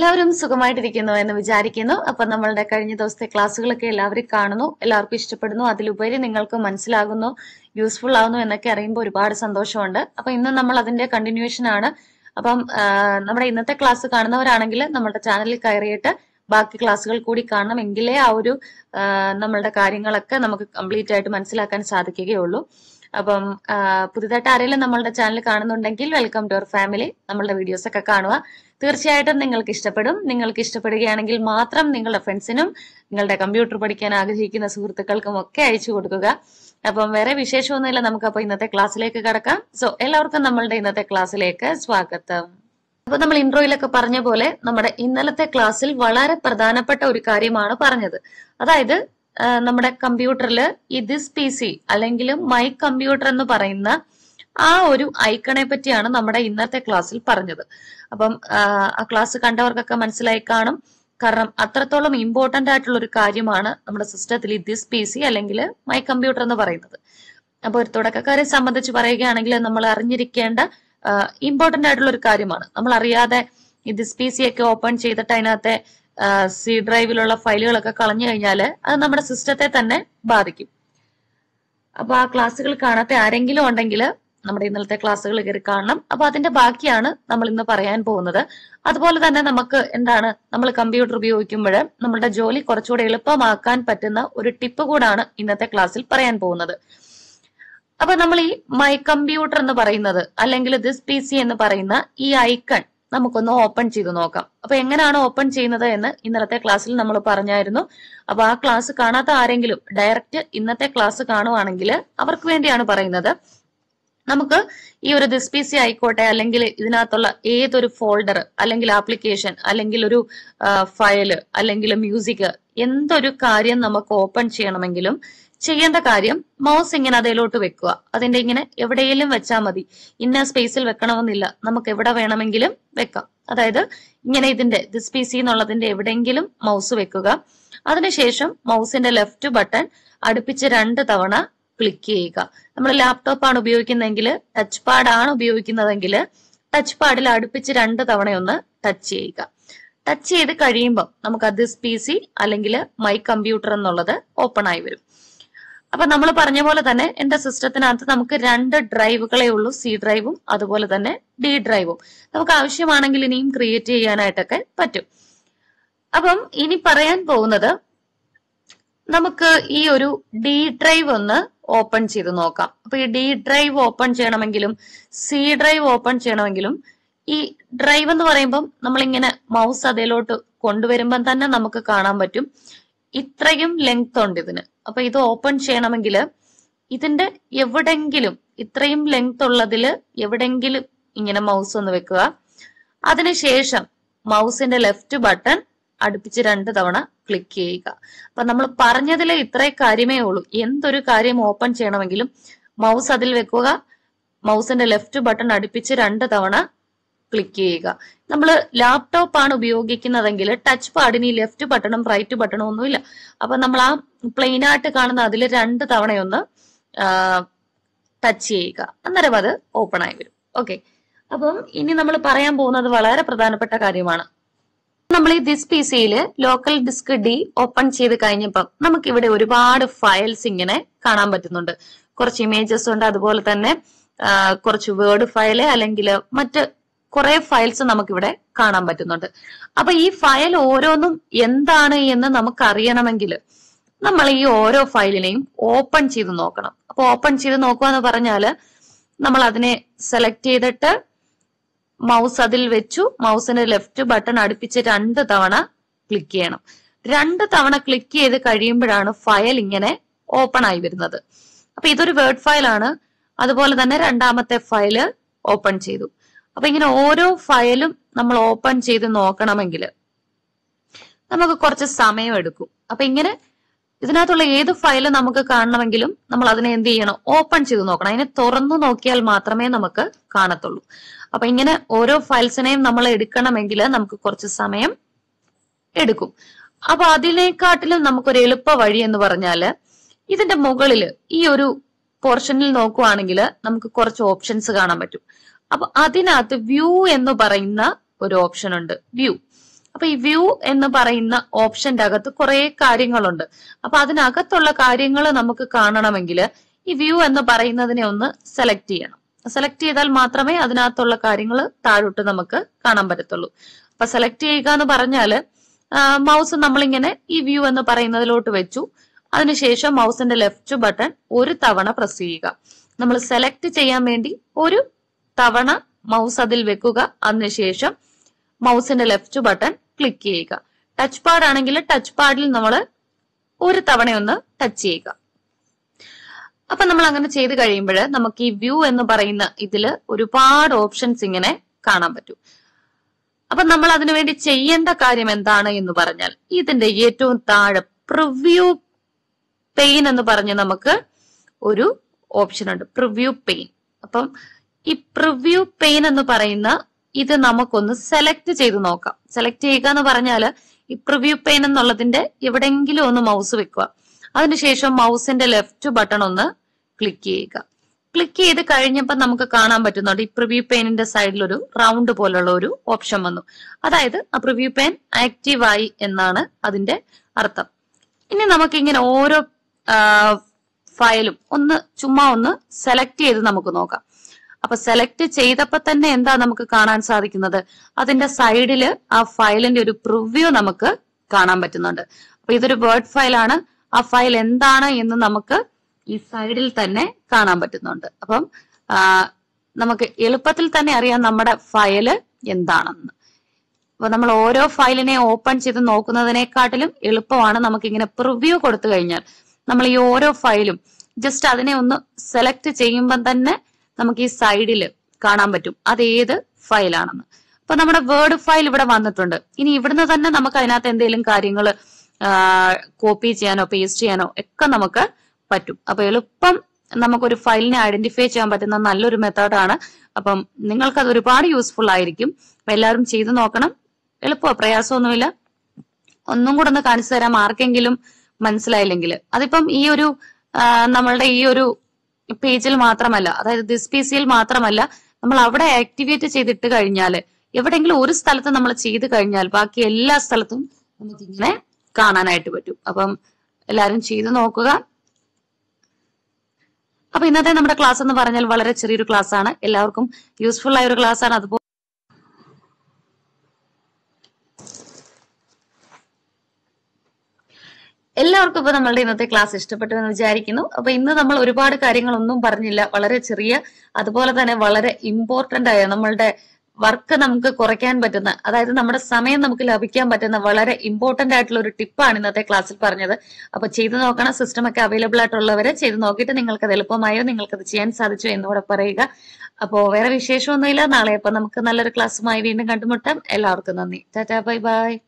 എല്ലാവരും സുഖമായിട്ടിരിക്കുന്നു എന്ന് വിചാരിക്കുന്നു അപ്പൊ നമ്മളുടെ കഴിഞ്ഞ ദിവസത്തെ ക്ലാസ്സുകളൊക്കെ എല്ലാവരും കാണുന്നു എല്ലാവർക്കും ഇഷ്ടപ്പെടുന്നു അതിലുപരി നിങ്ങൾക്ക് മനസ്സിലാകുന്നു യൂസ്ഫുൾ ആകുന്നു എന്നൊക്കെ അറിയുമ്പോൾ ഒരുപാട് സന്തോഷമുണ്ട് അപ്പൊ ഇന്ന് നമ്മൾ അതിന്റെ കണ്ടിന്യൂഷൻ ആണ് അപ്പം നമ്മുടെ ഇന്നത്തെ ക്ലാസ് കാണുന്നവരാണെങ്കിൽ നമ്മുടെ ചാനലിൽ കയറിയിട്ട് ബാക്കി ക്ലാസ്സുകൾ കൂടി കാണണം എങ്കിലേ ആ ഒരു നമ്മളുടെ കാര്യങ്ങളൊക്കെ നമുക്ക് കംപ്ലീറ്റ് ആയിട്ട് മനസ്സിലാക്കാൻ സാധിക്കുകയുള്ളൂ അപ്പം പുതിയതായിട്ട് ആരെങ്കിലും നമ്മളുടെ ചാനൽ കാണുന്നുണ്ടെങ്കിൽ വെൽക്കം ടു അവർ ഫാമിലി നമ്മളുടെ വീഡിയോസ് ഒക്കെ കാണുക തീർച്ചയായിട്ടും നിങ്ങൾക്ക് ഇഷ്ടപ്പെടും നിങ്ങൾക്ക് ഇഷ്ടപ്പെടുകയാണെങ്കിൽ മാത്രം നിങ്ങളുടെ ഫ്രണ്ട്സിനും നിങ്ങളുടെ കമ്പ്യൂട്ടർ പഠിക്കാൻ ആഗ്രഹിക്കുന്ന സുഹൃത്തുക്കൾക്കും ഒക്കെ അയച്ചു കൊടുക്കുക അപ്പം വേറെ വിശേഷമൊന്നുമില്ല നമുക്ക് അപ്പോൾ ഇന്നത്തെ ക്ലാസ്സിലേക്ക് കടക്കാം സോ എല്ലാവർക്കും നമ്മളുടെ ഇന്നത്തെ ക്ലാസ്സിലേക്ക് സ്വാഗതം അപ്പൊ നമ്മൾ ഇൻട്രോയിലൊക്കെ പറഞ്ഞ പോലെ നമ്മുടെ ഇന്നലത്തെ ക്ലാസ്സിൽ വളരെ പ്രധാനപ്പെട്ട ഒരു കാര്യമാണ് പറഞ്ഞത് അതായത് നമ്മുടെ കമ്പ്യൂട്ടറിൽ ഈ ദിസ് പി സി അല്ലെങ്കിൽ മൈ കമ്പ്യൂട്ടർ എന്ന് പറയുന്ന ആ ഒരു ഐക്കണെ പറ്റിയാണ് നമ്മുടെ ഇന്നത്തെ ക്ലാസ്സിൽ പറഞ്ഞത് അപ്പം ആ ക്ലാസ് കണ്ടവർക്കൊക്കെ മനസ്സിലായി കാണും കാരണം അത്രത്തോളം ഇമ്പോർട്ടന്റ് ആയിട്ടുള്ള ഒരു കാര്യമാണ് നമ്മുടെ സിസ്റ്റത്തിൽ ഈ ദിസ് പി സി അല്ലെങ്കിൽ മൈ കമ്പ്യൂട്ടർ എന്ന് പറയുന്നത് അപ്പോൾ ഒരു തുടക്കക്കാരെ സംബന്ധിച്ച് പറയുകയാണെങ്കിൽ നമ്മൾ അറിഞ്ഞിരിക്കേണ്ട ഇമ്പോർട്ടന്റ് ആയിട്ടുള്ള ഒരു കാര്യമാണ് നമ്മൾ അറിയാതെ ഈ ദിസ് പി സി ഒക്കെ ഓപ്പൺ ചെയ്തിട്ട് അതിനകത്തെ സി ഡ്രൈവിലുള്ള ഫയലുകളൊക്കെ കളഞ്ഞു കഴിഞ്ഞാൽ അത് നമ്മുടെ സിസ്റ്റത്തെ തന്നെ ബാധിക്കും അപ്പോൾ ആ ക്ലാസ്സുകൾ കാണാത്ത ആരെങ്കിലും ഉണ്ടെങ്കിൽ നമ്മുടെ ഇന്നലത്തെ ക്ലാസ്സുകൾ കയറി കാണണം അപ്പൊ അതിന്റെ ബാക്കിയാണ് നമ്മൾ ഇന്ന് പറയാൻ പോകുന്നത് അതുപോലെ തന്നെ നമുക്ക് എന്താണ് നമ്മൾ കമ്പ്യൂട്ടർ ഉപയോഗിക്കുമ്പോൾ നമ്മളുടെ ജോലി കുറച്ചുകൂടെ എളുപ്പമാക്കാൻ പറ്റുന്ന ഒരു ടിപ്പ് കൂടാണ് ഇന്നത്തെ ക്ലാസ്സിൽ പറയാൻ പോകുന്നത് അപ്പൊ നമ്മൾ ഈ മൈ കമ്പ്യൂട്ടർ എന്ന് പറയുന്നത് അല്ലെങ്കിൽ ദിസ് പി സി എന്ന് പറയുന്ന ഈ ഐക്കൺ നമുക്കൊന്ന് ഓപ്പൺ ചെയ്ത് നോക്കാം അപ്പൊ എങ്ങനെയാണ് ഓപ്പൺ ചെയ്യുന്നത് എന്ന് ഇന്നലത്തെ ക്ലാസ്സിൽ നമ്മൾ പറഞ്ഞായിരുന്നു അപ്പൊ ആ ക്ലാസ് കാണാത്ത ആരെങ്കിലും ഡയറക്റ്റ് ഇന്നത്തെ ക്ലാസ് കാണുവാണെങ്കിൽ അവർക്ക് വേണ്ടിയാണ് പറയുന്നത് നമുക്ക് ഈ ഒരു ദിസ് പി സി ആയിക്കോട്ടെ അല്ലെങ്കിൽ ഇതിനകത്തുള്ള ഏതൊരു ഫോൾഡർ അല്ലെങ്കിൽ ആപ്ലിക്കേഷൻ അല്ലെങ്കിൽ ഒരു ഫയൽ അല്ലെങ്കിൽ മ്യൂസിക് എന്തൊരു കാര്യം നമുക്ക് ഓപ്പൺ ചെയ്യണമെങ്കിലും ചെയ്യേണ്ട കാര്യം മൗസ് ഇങ്ങനെ അതിലോട്ട് വെക്കുക അതിന്റെ ഇങ്ങനെ എവിടെയെങ്കിലും വെച്ചാൽ മതി ഇന്ന സ്പേസിൽ വെക്കണമെന്നില്ല നമുക്ക് എവിടെ വേണമെങ്കിലും വെക്കാം അതായത് ഇങ്ങനെ ഇതിന്റെ ദിസ് പി സി എന്നുള്ളതിന്റെ എവിടെയെങ്കിലും മൗസ് വെക്കുക അതിനുശേഷം മൗസിന്റെ ലെഫ്റ്റ് ബട്ടൺ അടുപ്പിച്ച് രണ്ട് തവണ ക്ലിക്ക് ചെയ്യുക നമ്മൾ ലാപ്ടോപ്പ് ആണ് ഉപയോഗിക്കുന്നതെങ്കിൽ ടച്ച് പാഡ് ആണ് ഉപയോഗിക്കുന്നതെങ്കിൽ ടച്ച് പാഡിൽ അടുപ്പിച്ച് രണ്ട് തവണയൊന്ന് ടച്ച് ചെയ്യുക ടച്ച് ചെയ്ത് കഴിയുമ്പോൾ നമുക്ക് അത് പി സി അല്ലെങ്കിൽ മൈ കമ്പ്യൂട്ടർ എന്നുള്ളത് ഓപ്പൺ ആയി വരും അപ്പൊ നമ്മൾ പറഞ്ഞ പോലെ തന്നെ എന്റെ സിസ്റ്റത്തിനകത്ത് നമുക്ക് രണ്ട് ഡ്രൈവുകളെ ഉള്ളൂ സി ഡ്രൈവും അതുപോലെ തന്നെ ഡി ഡ്രൈവും നമുക്ക് ആവശ്യമാണെങ്കിൽ ഇനിയും ക്രിയേറ്റ് ചെയ്യാനായിട്ടൊക്കെ പറ്റും അപ്പം ഇനി പറയാൻ പോകുന്നത് നമുക്ക് ഈ ഒരു ഡി ഡ്രൈവ് ഒന്ന് ഓപ്പൺ ചെയ്ത് നോക്കാം അപ്പൊ ഈ ഡി ഡ്രൈവ് ഓപ്പൺ ചെയ്യണമെങ്കിലും സി ഡ്രൈവ് ഓപ്പൺ ചെയ്യണമെങ്കിലും ഈ ഡ്രൈവ് എന്ന് പറയുമ്പം നമ്മളിങ്ങനെ മൗസ് അതിലോട്ട് കൊണ്ടുവരുമ്പം തന്നെ നമുക്ക് കാണാൻ പറ്റും ഇത്രയും ലെങ്ത് ഉണ്ട് ഇതിന് അപ്പൊ ഇത് ഓപ്പൺ ചെയ്യണമെങ്കിൽ ഇതിന്റെ എവിടെങ്കിലും ഇത്രയും ലെങ്ത് ഉള്ളതിൽ എവിടെങ്കിലും ഇങ്ങനെ മൗസ് ഒന്ന് വെക്കുക അതിനുശേഷം മൗസിന്റെ ലെഫ്റ്റ് ബട്ടൺ അടുപ്പിച്ച് രണ്ട് തവണ ക്ലിക്ക് ചെയ്യുക അപ്പൊ നമ്മൾ പറഞ്ഞതിലെ ഇത്രേ കാര്യമേ ഉള്ളൂ എന്തൊരു കാര്യം ഓപ്പൺ ചെയ്യണമെങ്കിലും മൗസ് അതിൽ വെക്കുക മൗസിന്റെ ലെഫ്റ്റ് ബട്ടൺ അടുപ്പിച്ച് രണ്ട് തവണ ക്ലിക്ക് ചെയ്യുക നമ്മൾ ലാപ്ടോപ്പ് ആണ് ഉപയോഗിക്കുന്നതെങ്കിൽ ടച്ച് പാഡിന് ഈ ലെഫ്റ്റ് ബട്ടണും റൈറ്റ് ബട്ടണും ഒന്നുമില്ല അപ്പൊ നമ്മൾ ആ പ്ലെയിൻ ആയിട്ട് കാണുന്ന അതിൽ രണ്ട് തവണയൊന്ന് ടച്ച് ചെയ്യുക അന്നേരം അത് ഓപ്പൺ ആയി വരും ഓക്കെ അപ്പം ഇനി നമ്മൾ പറയാൻ പോകുന്നത് വളരെ പ്രധാനപ്പെട്ട കാര്യമാണ് നമ്മൾ ഈ ദിസ് പി സിയിൽ ലോക്കൽ ഡിസ്ക് ഡി ഓപ്പൺ ചെയ്ത് കഴിഞ്ഞപ്പം നമുക്ക് ഇവിടെ ഒരുപാട് ഫയൽസ് ഇങ്ങനെ കാണാൻ പറ്റുന്നുണ്ട് കുറച്ച് ഇമേജസ് ഉണ്ട് അതുപോലെ തന്നെ കുറച്ച് വേർഡ് ഫയൽ അല്ലെങ്കിൽ മറ്റ് കുറെ ഫയൽസ് നമുക്കിവിടെ കാണാൻ പറ്റുന്നുണ്ട് അപ്പൊ ഈ ഫയൽ ഓരോന്നും എന്താണ് എന്ന് നമുക്ക് അറിയണമെങ്കിൽ നമ്മൾ ഈ ഓരോ ഫയലിനെയും ഓപ്പൺ ചെയ്ത് നോക്കണം അപ്പൊ ഓപ്പൺ ചെയ്ത് നോക്കുക എന്ന് പറഞ്ഞാൽ നമ്മൾ അതിനെ സെലക്ട് ചെയ്തിട്ട് മൗസ് അതിൽ വെച്ചു മൗസിന് ലെഫ്റ്റ് ബട്ടൺ അടുപ്പിച്ച് രണ്ട് തവണ ക്ലിക്ക് ചെയ്യണം രണ്ട് തവണ ക്ലിക്ക് ചെയ്ത് കഴിയുമ്പോഴാണ് ഫയൽ ഇങ്ങനെ ഓപ്പൺ ആയി വരുന്നത് അപ്പൊ ഇതൊരു വേർഡ് ഫയലാണ് അതുപോലെ തന്നെ രണ്ടാമത്തെ ഫയല് ഓപ്പൺ ചെയ്തു അപ്പൊ ഇങ്ങനെ ഓരോ ഫയലും നമ്മൾ ഓപ്പൺ ചെയ്ത് നോക്കണമെങ്കിൽ നമുക്ക് കുറച്ച് സമയം എടുക്കും അപ്പൊ ഇങ്ങനെ ഇതിനകത്തുള്ള ഏത് ഫയൽ നമുക്ക് കാണണമെങ്കിലും നമ്മൾ അതിനെ എന്ത് ചെയ്യണം ഓപ്പൺ ചെയ്ത് നോക്കണം അതിനെ തുറന്നു നോക്കിയാൽ മാത്രമേ നമുക്ക് കാണത്തുള്ളൂ അപ്പൊ ഇങ്ങനെ ഓരോ ഫയൽസിനെയും നമ്മൾ എടുക്കണമെങ്കിൽ നമുക്ക് കുറച്ച് സമയം എടുക്കും അപ്പൊ അതിനെക്കാട്ടിലും നമുക്കൊരു എളുപ്പ വഴി എന്ന് പറഞ്ഞാൽ ഇതിന്റെ മുകളിൽ ഈ ഒരു പോർഷനിൽ നോക്കുവാണെങ്കിൽ നമുക്ക് കുറച്ച് ഓപ്ഷൻസ് കാണാൻ പറ്റും അപ്പൊ അതിനകത്ത് വ്യൂ എന്ന് പറയുന്ന ഒരു ഓപ്ഷൻ ഉണ്ട് വ്യൂ അപ്പൊ ഈ വ്യൂ എന്ന് പറയുന്ന ഓപ്ഷന്റെ അകത്ത് കുറെ കാര്യങ്ങളുണ്ട് അപ്പൊ അതിനകത്തുള്ള കാര്യങ്ങൾ നമുക്ക് കാണണമെങ്കിൽ ഈ വ്യൂ എന്ന് പറയുന്നതിനെ ഒന്ന് സെലക്ട് ചെയ്യണം സെലക്ട് ചെയ്താൽ മാത്രമേ അതിനകത്തുള്ള കാര്യങ്ങൾ താഴോട്ട് നമുക്ക് കാണാൻ പറ്റത്തുള്ളൂ അപ്പൊ സെലക്ട് ചെയ്യുക എന്ന് പറഞ്ഞാൽ മൗസ് നമ്മളിങ്ങനെ ഈ വ്യൂ എന്ന് പറയുന്നതിലോട്ട് വെച്ചു അതിനുശേഷം മൗസിന്റെ ലെഫ്റ്റ് ബട്ടൺ ഒരു തവണ പ്രസ് ചെയ്യുക നമ്മൾ സെലക്ട് ചെയ്യാൻ വേണ്ടി ഒരു തവണ മൗസ് അതിൽ വെക്കുക അതിനുശേഷം മൗസിന്റെ ലെഫ്റ്റ് ബട്ടൺ ക്ലിക്ക് ചെയ്യുക ടച്ച് പാഡ് ആണെങ്കിൽ ടച്ച് പാഡിൽ നമ്മൾ ഒരു തവണയൊന്ന് ടച്ച് ചെയ്യുക അപ്പൊ നമ്മൾ അങ്ങനെ ചെയ്ത് കഴിയുമ്പോൾ നമുക്ക് ഈ വ്യൂ എന്ന് പറയുന്ന ഇതിൽ ഒരുപാട് ഓപ്ഷൻസ് ഇങ്ങനെ കാണാൻ പറ്റും അപ്പൊ നമ്മൾ അതിനുവേണ്ടി ചെയ്യേണ്ട കാര്യം എന്താണ് എന്ന് പറഞ്ഞാൽ ഇതിന്റെ ഏറ്റവും താഴെ പ്രിവ്യൂ പെയിൻ എന്ന് പറഞ്ഞ് നമുക്ക് ഒരു ഓപ്ഷൻ ഉണ്ട് പ്രിവ്യൂ പെയിൻ അപ്പം ഈ പ്രിവ്യൂ പെയിൻ എന്ന് പറയുന്ന ഇത് നമുക്കൊന്ന് സെലക്ട് ചെയ്ത് നോക്കാം സെലക്ട് ചെയ്യുക എന്ന് പറഞ്ഞാൽ ഈ പ്രിവ്യൂ പെയിൻ എന്നുള്ളതിന്റെ എവിടെയെങ്കിലും ഒന്ന് മൗസ് വെക്കുക അതിനുശേഷം മൗസിന്റെ ലെഫ്റ്റ് ബട്ടൺ ഒന്ന് ക്ലിക്ക് ചെയ്യുക ക്ലിക്ക് ചെയ്ത് കഴിഞ്ഞപ്പോൾ നമുക്ക് കാണാൻ പറ്റുന്നുണ്ട് ഈ പ്രിവ്യൂ പെയിനിന്റെ സൈഡിൽ ഒരു റൗണ്ട് പോലുള്ള ഒരു ഓപ്ഷൻ വന്നു അതായത് ആ പ്രിവ്യൂ പെയിൻ ആക്റ്റീവ് ആയി എന്നാണ് അതിന്റെ അർത്ഥം ഇനി നമുക്ക് ഇങ്ങനെ ഓരോ ഫയലും ഒന്ന് ചുമ്മാ ഒന്ന് സെലക്ട് ചെയ്ത് നമുക്ക് നോക്കാം അപ്പൊ സെലക്ട് ചെയ്തപ്പോ തന്നെ എന്താ നമുക്ക് കാണാൻ സാധിക്കുന്നത് അതിന്റെ സൈഡില് ആ ഫയലിന്റെ ഒരു പ്രിവ്യൂ നമുക്ക് കാണാൻ പറ്റുന്നുണ്ട് അപ്പൊ ഇതൊരു വേർഡ് ഫയലാണ് ആ ഫയൽ എന്താണ് എന്ന് നമുക്ക് ഈ സൈഡിൽ തന്നെ കാണാൻ പറ്റുന്നുണ്ട് അപ്പം നമുക്ക് എളുപ്പത്തിൽ തന്നെ അറിയാം നമ്മുടെ ഫയല് എന്താണെന്ന് അപ്പൊ നമ്മൾ ഓരോ ഫയലിനെ ഓപ്പൺ ചെയ്ത് നോക്കുന്നതിനെക്കാട്ടിലും എളുപ്പമാണ് നമുക്ക് ഇങ്ങനെ പ്രിവ്യൂ കൊടുത്തു കഴിഞ്ഞാൽ നമ്മൾ ഈ ഓരോ ഫയലും ജസ്റ്റ് അതിനെ ഒന്ന് സെലക്ട് ചെയ്യുമ്പോൾ തന്നെ നമുക്ക് ഈ സൈഡിൽ കാണാൻ പറ്റും അത് ഏത് ഫയലാണെന്ന് അപ്പൊ നമ്മുടെ വേർഡ് ഫയൽ ഇവിടെ വന്നിട്ടുണ്ട് ഇനി ഇവിടുന്ന് തന്നെ നമുക്ക് അതിനകത്ത് എന്തെങ്കിലും കാര്യങ്ങൾ കോപ്പി ചെയ്യാനോ പേസ്റ്റ് ചെയ്യാനോ ഒക്കെ നമുക്ക് പറ്റും അപ്പൊ എളുപ്പം നമുക്കൊരു ഫയലിനെ ഐഡന്റിഫൈ ചെയ്യാൻ പറ്റുന്ന നല്ലൊരു മെത്തേഡാണ് അപ്പം അത് ഒരുപാട് യൂസ്ഫുൾ ആയിരിക്കും എല്ലാവരും ചെയ്തു നോക്കണം എളുപ്പമോ പ്രയാസമൊന്നുമില്ല ഒന്നും കൂടെ ഒന്ന് കാണിച്ചു തരാം ആർക്കെങ്കിലും മനസ്സിലായില്ലെങ്കിൽ അതിപ്പം ഈ ഒരു നമ്മളുടെ ഈ ഒരു പേജിൽ മാത്രമല്ല അതായത് ദിസ് പി സിയിൽ മാത്രമല്ല നമ്മൾ അവിടെ ആക്ടിവേറ്റ് ചെയ്തിട്ട് കഴിഞ്ഞാൽ എവിടെയെങ്കിലും ഒരു സ്ഥലത്ത് നമ്മൾ ചെയ്ത് കഴിഞ്ഞാൽ ബാക്കി എല്ലാ സ്ഥലത്തും നമുക്കിങ്ങനെ കാണാനായിട്ട് പറ്റും അപ്പം എല്ലാവരും ചെയ്ത് നോക്കുക അപ്പൊ ഇന്നത്തെ നമ്മുടെ ക്ലാസ് എന്ന് പറഞ്ഞാൽ വളരെ ചെറിയൊരു ക്ലാസ് ആണ് എല്ലാവർക്കും യൂസ്ഫുൾ ആയ ഒരു ക്ലാസ് ആണ് അതുപോലെ എല്ലാവർക്കും ഇപ്പൊ നമ്മളുടെ ഇന്നത്തെ ക്ലാസ് ഇഷ്ടപ്പെട്ടു എന്ന് വിചാരിക്കുന്നു അപ്പൊ ഇന്ന് നമ്മൾ ഒരുപാട് കാര്യങ്ങളൊന്നും പറഞ്ഞില്ല വളരെ ചെറിയ അതുപോലെ തന്നെ വളരെ ഇമ്പോർട്ടന്റ് ആയ നമ്മളുടെ വർക്ക് നമുക്ക് കുറയ്ക്കാൻ പറ്റുന്ന അതായത് നമ്മുടെ സമയം നമുക്ക് ലഭിക്കാൻ പറ്റുന്ന വളരെ ഇമ്പോർട്ടന്റ് ആയിട്ടുള്ള ഒരു ടിപ്പാണ് ഇന്നത്തെ ക്ലാസ്സിൽ പറഞ്ഞത് അപ്പൊ ചെയ്തു നോക്കണം സിസ്റ്റം ഒക്കെ അവൈലബിൾ ആയിട്ടുള്ളവര് ചെയ്തു നോക്കിയിട്ട് നിങ്ങൾക്ക് അത് എളുപ്പമായോ നിങ്ങൾക്ക് അത് ചെയ്യാൻ സാധിച്ചോ എന്നോട് പറയുക അപ്പോൾ വേറെ വിശേഷമൊന്നുമില്ല നാളെ അപ്പൊ നമുക്ക് നല്ലൊരു ക്ലാസ്സുമായി വീണ്ടും കണ്ടുമുട്ടാം എല്ലാവർക്കും നന്ദി ടാറ്റാ ബൈ ബൈ